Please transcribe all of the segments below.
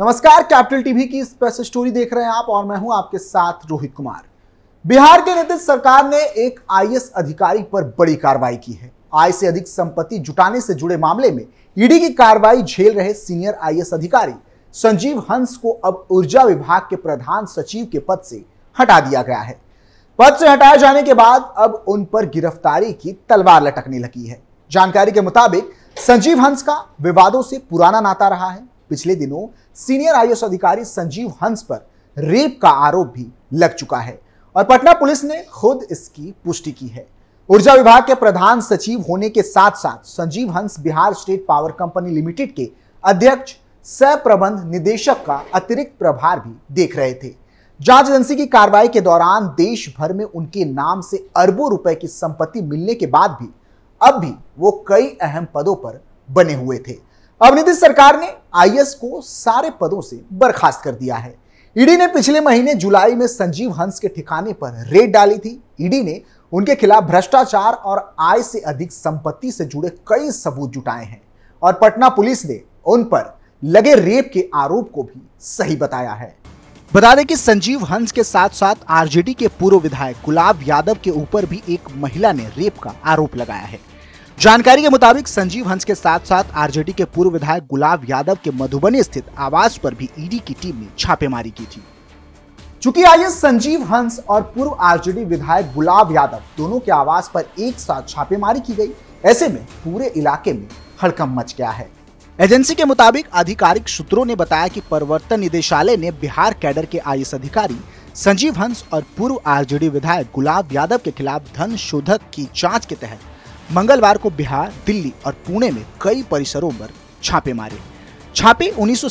नमस्कार capital TV की story स्टोरी देख रहे हैं आप और मैं हूं आपके साथ रोहित कुमार बिहार के नीतीश सरकार ने एक आईएएस अधिकारी पर बड़ी कार्रवाई की है आय से अधिक संपत्ति जुटाने से जुड़े मामले में ईडी e की कार्रवाई झेल रहे सीनियर आईएएस अधिकारी संजीव हंस को अब ऊर्जा विभाग के प्रधान सचिव के पद से हटा दिया गया है पद से हटाए जाने के बाद अब उन पर गिरफ्तारी की तलवार लटकने लगी है जानकारी के मुताबिक संजीव हंस का विवादों से पुराना नाता रहा है पिछले दिनों सीनियर आईएएस अधिकारी संजीव हंस पर रेप का आरोप भी लग चुका है और पटना पुलिस ने खुद इसकी पुष्टि की है ऊर्जा विभाग के प्रधान सचिव होने के साथ साथ Sanjeev Hans Bihar state power company limited के अध्यक्ष सह प्रबंध निदेशक का अतिरिक्त प्रभार भी देख रहे थे जांच एजेंसी की कार्रवाई के दौरान देश भर में उनके नाम से अरबों रुपए की संपत्ति मिलने के बाद भी अब भी वो कई अहम पदों पर बने हुए थे अब नीतीश सरकार ने आईएएस को सारे पदों से बर्खास्त कर दिया है ईडी ने पिछले महीने जुलाई में संजीव हंस के ठिकाने पर रेड डाली थी ईडी ने उनके खिलाफ भ्रष्टाचार और आय से अधिक संपत्ति से जुड़े कई सबूत जुटाए हैं और पटना पुलिस ने उन पर लगे रेप के आरोप को भी सही बताया है बता दें कि संजीव हंस के साथ साथ आरजेडी के पूर्व विधायक गुलाब यादव के ऊपर भी एक महिला ने रेप का आरोप लगाया है जानकारी के मुताबिक संजीव हंस के साथ साथ आरजेडी के पूर्व विधायक गुलाब यादव के मधुबनी स्थित आवास पर भी ईडी की टीम ने छापेमारी की थी चूंकि आइए संजीव हंस और पूर्व आरजेडी विधायक गुलाब यादव दोनों के आवास पर एक साथ छापेमारी की गई ऐसे में पूरे इलाके में हड़कम मच गया है एजेंसी के मुताबिक आधिकारिक सूत्रों ने बताया कि प्रवर्तन निदेशालय ने बिहार कैडर के आई अधिकारी संजीव हंस और पूर्व आरजेडी विधायक गुलाब यादव के खिलाफ धन शोधक की जांच के तहत मंगलवार को बिहार दिल्ली और पुणे में कई परिसरों पर छापे मारे छापे उन्नीस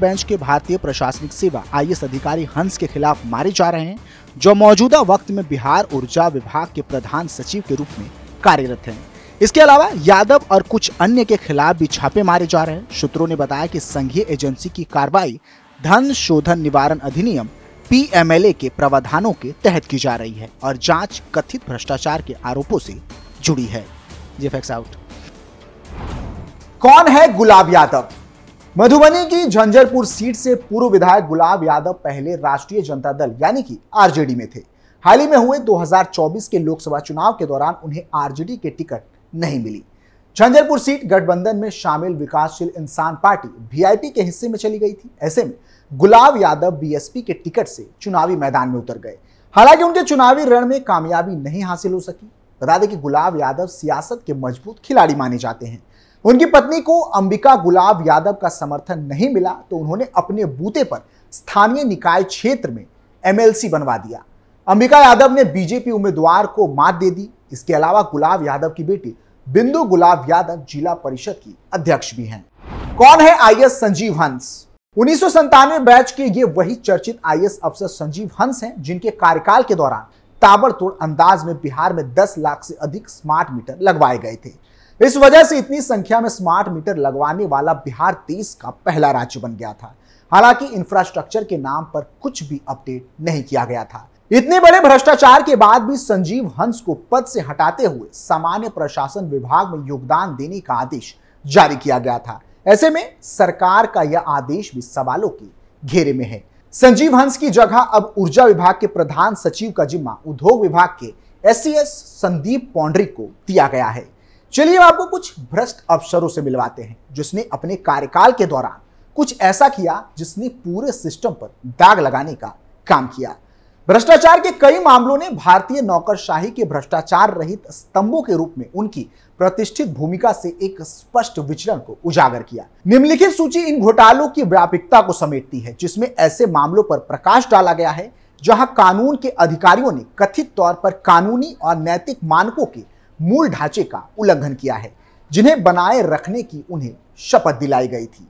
बेंच के भारतीय प्रशासनिक सेवा आई अधिकारी हंस के खिलाफ मारे जा रहे हैं जो मौजूदा वक्त में बिहार ऊर्जा विभाग के प्रधान सचिव के रूप में कार्यरत हैं इसके अलावा यादव और कुछ अन्य के खिलाफ भी छापे मारे जा रहे हैं सूत्रों ने बताया कि संघीय एजेंसी की कार्रवाई धन शोधन निवारण अधिनियम पी के प्रावधानों के तहत की जा रही है और जाँच कथित भ्रष्टाचार के आरोपों से जुड़ी है जीएफएक्स आउट कौन है गुलाब यादव मधुबनी की झंझरपुर सीट से पूर्व विधायक गुलाब यादव पहले राष्ट्रीय जनता दल यानी कि आरजेडी में थे हाल ही में हुए 2024 के लोकसभा चुनाव के दौरान उन्हें आरजेडी के टिकट नहीं मिली झंझरपुर सीट गठबंधन में शामिल विकासशील इंसान पार्टी वीआईपी के हिस्से में चली गई थी ऐसे में गुलाब यादव बीएसपी के टिकट से चुनावी मैदान में उतर गए हालांकि उनके चुनावी रण में कामयाबी नहीं हासिल हो सकी बता दें कि गुलाब यादव सियासत के मजबूत खिलाड़ी माने जाते हैं उनकी पत्नी को अंबिका गुलाब यादव का समर्थन नहीं मिला तो उन्होंने अपने बूते पर स्थानीय निकाय क्षेत्र में एमएलसी बनवा दिया अंबिका यादव ने बीजेपी उम्मीदवार को मात दे दी इसके अलावा गुलाब यादव की बेटी बिंदु गुलाब यादव जिला परिषद की अध्यक्ष भी हैं कौन है आईएएस संजीव हंस उन्नीस बैच के ये वही चर्चित आईएएस अफसर संजीव हंस हैं जिनके कार्यकाल के दौरान ताबड़तोड़ अंदाज में बिहार में 10 लाख से अधिक स्मार्ट मीटर लगवाए गए थे इस वजह से इतनी संख्या में स्मार्ट मीटर लगवाने वाला बिहार देश का पहला राज्य बन गया था हालांकि इंफ्रास्ट्रक्चर के नाम पर कुछ भी अपडेट नहीं किया गया था इतने बड़े भ्रष्टाचार के बाद भी संजीव हंस को पद से हटाते हुए सामान्य प्रशासन विभाग में योगदान देने का आदेश जारी किया गया था ऐसे में सरकार का यह आदेश भी सवालों के घेरे में है संजीव हंस की जगह अब ऊर्जा विभाग के प्रधान सचिव का जिम्मा उद्योग विभाग के एस e संदीप पौंड्री को दिया गया है चलिए आपको कुछ भ्रष्ट अफसरों से मिलवाते हैं जिसने अपने कार्यकाल के दौरान कुछ ऐसा किया जिसने पूरे सिस्टम पर दाग लगाने का काम किया भ्रष्टाचार के कई मामलों ने भारतीय नौकरशाही के भ्रष्टाचार रहित स्तंभों के रूप में उनकी प्रतिष्ठित भूमिका से एक स्पष्ट विचलन को उजागर किया निम्नलिखित सूची इन घोटालों की व्यापकता को समेटती है जिसमें ऐसे मामलों पर प्रकाश डाला गया है जहां कानून के अधिकारियों ने कथित तौर पर कानूनी और नैतिक मानकों के मूल ढांचे का उल्लंघन किया है जिन्हें बनाए रखने की उन्हें शपथ दिलाई गई थी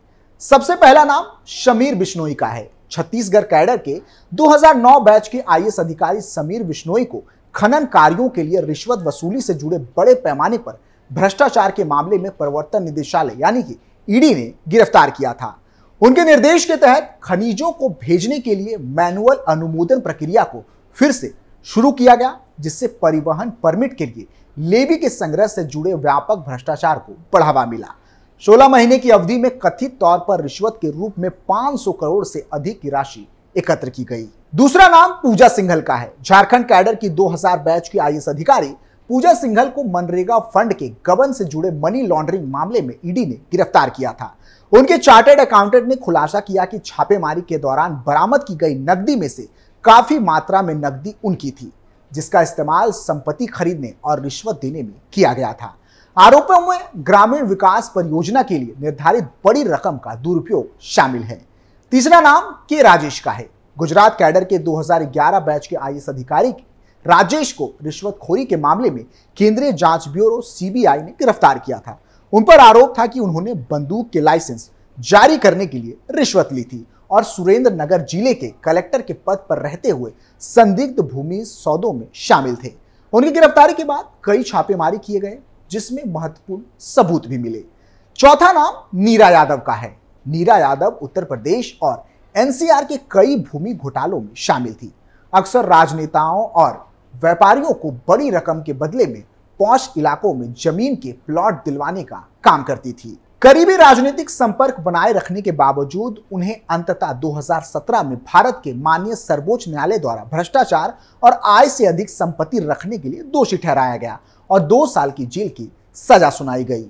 सबसे पहला नाम शमीर बिश्नोई का है छत्तीसगढ़ कैडर के 2009 बैच के आई अधिकारी समीर बिश्नोई को खनन कार्यों के लिए रिश्वत वसूली से जुड़े बड़े पैमाने पर भ्रष्टाचार के मामले में प्रवर्तन निदेशालय यानी कि ईडी ने गिरफ्तार किया था उनके निर्देश के तहत खनिजों को भेजने के लिए मैनुअल अनुमोदन प्रक्रिया को फिर से शुरू किया गया जिससे परिवहन परमिट के लिए लेवी के संग्रह से जुड़े व्यापक भ्रष्टाचार को बढ़ावा मिला 16 महीने की अवधि में कथित तौर पर रिश्वत के रूप में 500 करोड़ से अधिक की राशि एकत्र की गई दूसरा नाम पूजा सिंघल का है झारखंड कैडर की 2000 बैच की आई अधिकारी पूजा सिंघल को मनरेगा फंड के गबन से जुड़े मनी लॉन्ड्रिंग मामले में ईडी ने गिरफ्तार किया था उनके चार्टर्ड अकाउंटेंट ने खुलासा किया कि छापेमारी के दौरान बरामद की गई नकदी में से काफी मात्रा में नकदी उनकी थी जिसका इस्तेमाल संपत्ति खरीदने और रिश्वत देने में किया गया था आरोपों में ग्रामीण विकास परियोजना के लिए निर्धारित बड़ी रकम का दुरुपयोग शामिल है तीसरा नाम के राजेश का है गुजरात कैडर के 2011 बैच के आईएएस अधिकारी राजेश को रिश्वतखोरी के मामले में केंद्रीय जांच ब्यूरो सीबीआई ने गिरफ्तार किया था उन पर आरोप था कि उन्होंने बंदूक के लाइसेंस जारी करने के लिए रिश्वत ली थी और सुरेंद्र नगर जिले के कलेक्टर के पद पर रहते हुए संदिग्ध भूमि सौदों में शामिल थे उनकी गिरफ्तारी के बाद कई छापेमारी किए गए जिसमें महत्वपूर्ण सबूत भी मिले चौथा नाम नीरा यादव का है नीरा यादव उत्तर प्रदेश और एनसीआर के कई भूमि घोटालों में शामिल थी अक्सर राजनेताओं और व्यापारियों को बड़ी रकम के बदले में पौष इलाकों में जमीन के प्लॉट दिलवाने का काम करती थी करीबी राजनीतिक संपर्क बनाए रखने के बावजूद उन्हें अंततः 2017 में भारत के माननीय सर्वोच्च न्यायालय द्वारा भ्रष्टाचार और आय से अधिक संपत्ति रखने के लिए दोषी ठहराया गया और दो साल की जेल की सजा सुनाई गई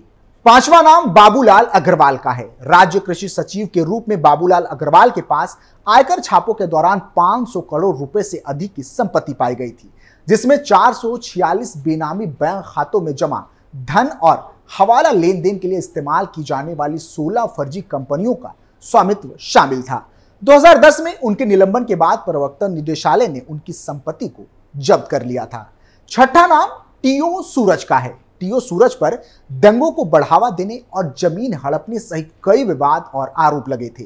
पांचवा नाम बाबूलाल अग्रवाल का है राज्य कृषि सचिव के रूप में बाबूलाल अग्रवाल के पास आयकर छापों के दौरान 500 करोड़ रुपए से अधिक की संपत्ति पाई गई थी जिसमें 446 बेनामी बैंक खातों में जमा धन और हवाला लेन देन के लिए इस्तेमाल की जाने वाली 16 फर्जी कंपनियों का स्वामित्व शामिल था 2010 में उनके निलंबन के बाद प्रवक्ता निदेशालय ने उनकी संपत्ति को जब्त कर लिया था छठा नाम टीओ सूरज का है टीओ सूरज पर दंगों को बढ़ावा देने और जमीन हड़पने सहित कई विवाद और आरोप लगे थे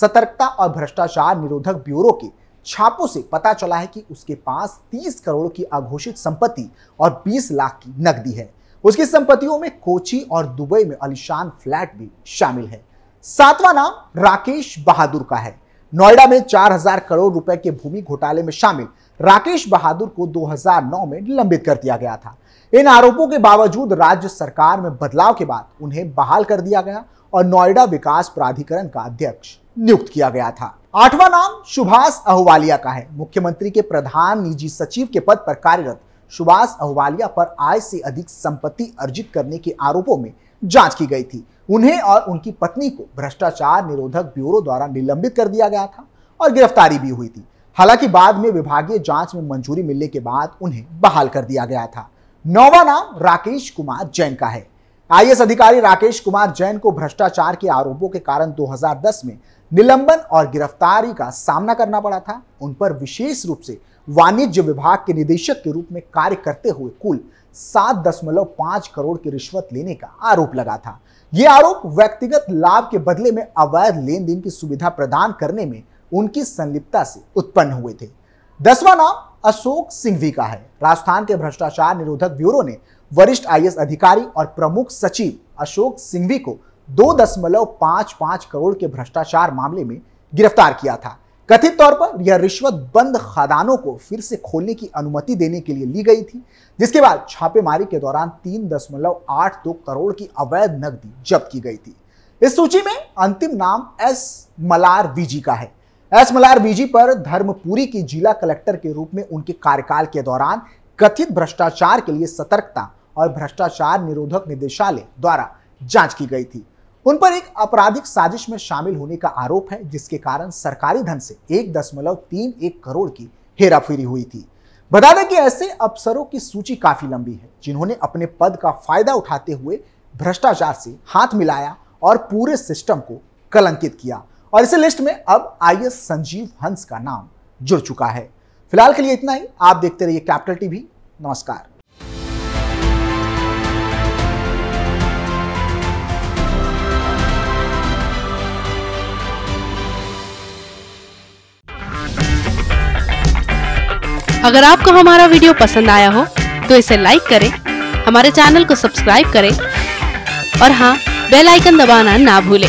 सतर्कता और भ्रष्टाचार निरोधक ब्यूरो के छापों से पता चला है कि उसके पास 30 करोड़ की अघोषित संपत्ति और 20 लाख की नकदी है उसकी संपत्तियों में कोची और दुबई में अलीशान फ्लैट भी शामिल है सातवां नाम राकेश बहादुर का है नोएडा में 4000 करोड़ रुपए के भूमि घोटाले में शामिल राकेश बहादुर को 2009 में निलंबित कर दिया गया था इन आरोपों के बावजूद राज्य सरकार में बदलाव के बाद उन्हें बहाल कर दिया गया और नोएडा विकास प्राधिकरण का अध्यक्ष नियुक्त किया गया था आठवां नाम सुभाष अहवालिया का है मुख्यमंत्री के प्रधान निजी सचिव के पद पर कार्यरत सुभाष अहवालिया पर आय से अधिक संपत्ति अर्जित करने के आरोपों में जांच की गई थी उन्हें और उनकी पत्नी को भ्रष्टाचार निरोधक ब्यूरो द्वारा निलंबित कर दिया गया था और गिरफ्तारी भी हुई थी हालांकि बाद में विभागीय जांच में मंजूरी मिलने के बाद उन्हें बहाल कर दिया गया था नौवा नाम राकेश कुमार जैन का है आई अधिकारी राकेश कुमार जैन को भ्रष्टाचार के आरोपों के कारण 2010 में निलंबन और गिरफ्तारी का सामना करना पड़ा था उन पर विशेष रूप से वाणिज्य विभाग के निदेशक के रूप में कार्य करते हुए कुल 7.5 करोड़ की रिश्वत लेने का आरोप लगा था यह आरोप व्यक्तिगत लाभ के बदले में अवैध लेन देन की सुविधा प्रदान करने में उनकी संलिप्तता से उत्पन्न हुए थे दसवां नाम अशोक सिंघवी का है राजस्थान के भ्रष्टाचार निरोधक ब्यूरो ने वरिष्ठ आई अधिकारी और प्रमुख सचिव अशोक सिंघवी को दो दशमलव पांच पांच करोड़ के भ्रष्टाचार मामले में गिरफ्तार किया था कथित तौर पर यह रिश्वत बंद खदानों को फिर से खोलने की अनुमति देने के लिए ली गई थी जिसके बाद छापेमारी के दौरान तीन दशमलव आठ दो करोड़ की अवैध नकदी जब्त की गई थी इस सूची में अंतिम नाम एस मलार विजी का है एस मलार बीजी पर धर्मपुरी की जिला कलेक्टर के रूप में उनके कार्यकाल के दौरान कथित भ्रष्टाचार के लिए सतर्कता और भ्रष्टाचार निरोधक निदेशालय द्वारा जांच की गई थी उन पर एक आपराधिक साजिश में शामिल होने का आरोप है जिसके कारण सरकारी धन से एक दशमलव तीन एक करोड़ की हेराफेरी हुई थी बता दें कि ऐसे अफसरों की सूची काफी लंबी है जिन्होंने अपने पद का फायदा उठाते हुए भ्रष्टाचार से हाथ मिलाया और पूरे सिस्टम को कलंकित किया और इसी लिस्ट में अब आई संजीव हंस का नाम जुड़ चुका है फिलहाल के लिए इतना ही आप देखते रहिए कैपिटल टीवी नमस्कार अगर आपको हमारा वीडियो पसंद आया हो तो इसे लाइक करें हमारे चैनल को सब्सक्राइब करें और हाँ बेल आइकन दबाना ना भूलें